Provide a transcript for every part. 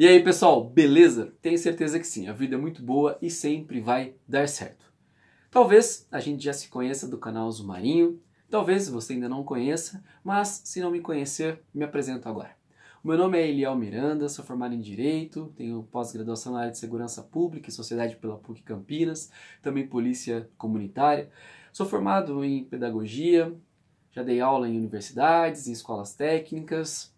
E aí, pessoal, beleza? Tenho certeza que sim, a vida é muito boa e sempre vai dar certo. Talvez a gente já se conheça do canal Zumarinho, talvez você ainda não conheça, mas se não me conhecer, me apresento agora. O meu nome é Eliel Miranda, sou formado em Direito, tenho pós-graduação na área de Segurança Pública e Sociedade pela PUC Campinas, também Polícia Comunitária. Sou formado em Pedagogia, já dei aula em universidades, em escolas técnicas.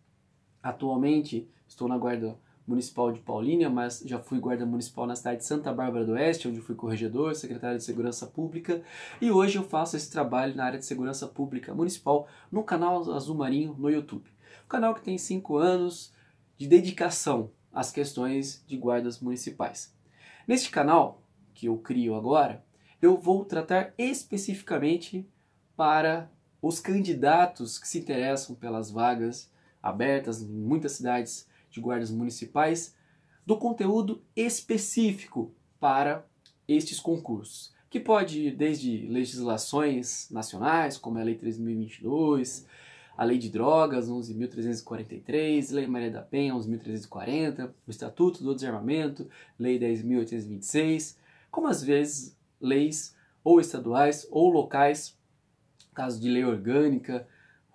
Atualmente estou na Guarda municipal de Paulínia, mas já fui guarda municipal na cidade de Santa Bárbara do Oeste, onde fui corregedor, secretário de Segurança Pública, e hoje eu faço esse trabalho na área de Segurança Pública Municipal no canal Azul Marinho no YouTube. Um canal que tem cinco anos de dedicação às questões de guardas municipais. Neste canal, que eu crio agora, eu vou tratar especificamente para os candidatos que se interessam pelas vagas abertas em muitas cidades de guardas municipais, do conteúdo específico para estes concursos, que pode ir desde legislações nacionais, como é a Lei 3022, a Lei de Drogas, 11.343, Lei Maria da Penha, 11.340, o Estatuto do Desarmamento, Lei 10.826, como às vezes leis ou estaduais ou locais, caso de lei orgânica,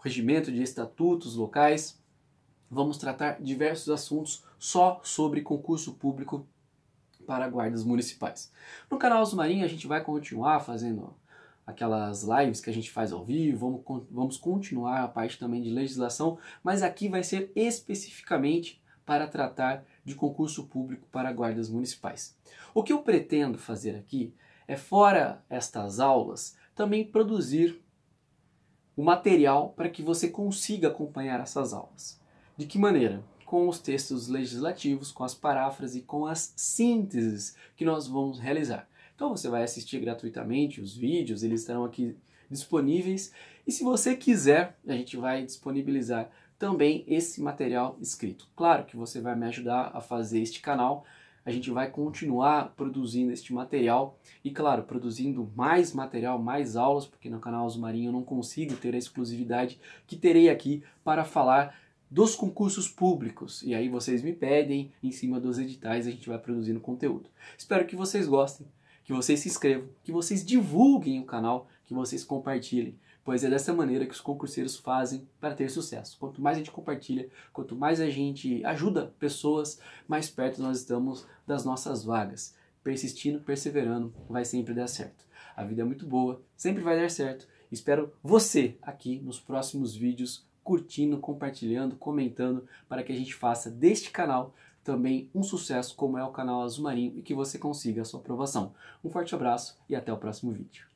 regimento de estatutos locais, vamos tratar diversos assuntos só sobre concurso público para guardas municipais. No canal Azul Marinho a gente vai continuar fazendo aquelas lives que a gente faz ao vivo, vamos, vamos continuar a parte também de legislação, mas aqui vai ser especificamente para tratar de concurso público para guardas municipais. O que eu pretendo fazer aqui é, fora estas aulas, também produzir o material para que você consiga acompanhar essas aulas. De que maneira? Com os textos legislativos, com as paráfrases e com as sínteses que nós vamos realizar. Então você vai assistir gratuitamente os vídeos, eles estarão aqui disponíveis. E se você quiser, a gente vai disponibilizar também esse material escrito. Claro que você vai me ajudar a fazer este canal. A gente vai continuar produzindo este material e, claro, produzindo mais material, mais aulas, porque no canal Azul Marinho eu não consigo ter a exclusividade que terei aqui para falar dos concursos públicos. E aí vocês me pedem, em cima dos editais a gente vai produzindo conteúdo. Espero que vocês gostem, que vocês se inscrevam, que vocês divulguem o canal, que vocês compartilhem, pois é dessa maneira que os concurseiros fazem para ter sucesso. Quanto mais a gente compartilha, quanto mais a gente ajuda pessoas, mais perto nós estamos das nossas vagas. Persistindo, perseverando, vai sempre dar certo. A vida é muito boa, sempre vai dar certo. Espero você aqui nos próximos vídeos curtindo, compartilhando, comentando, para que a gente faça deste canal também um sucesso como é o canal Azul Marinho e que você consiga a sua aprovação. Um forte abraço e até o próximo vídeo.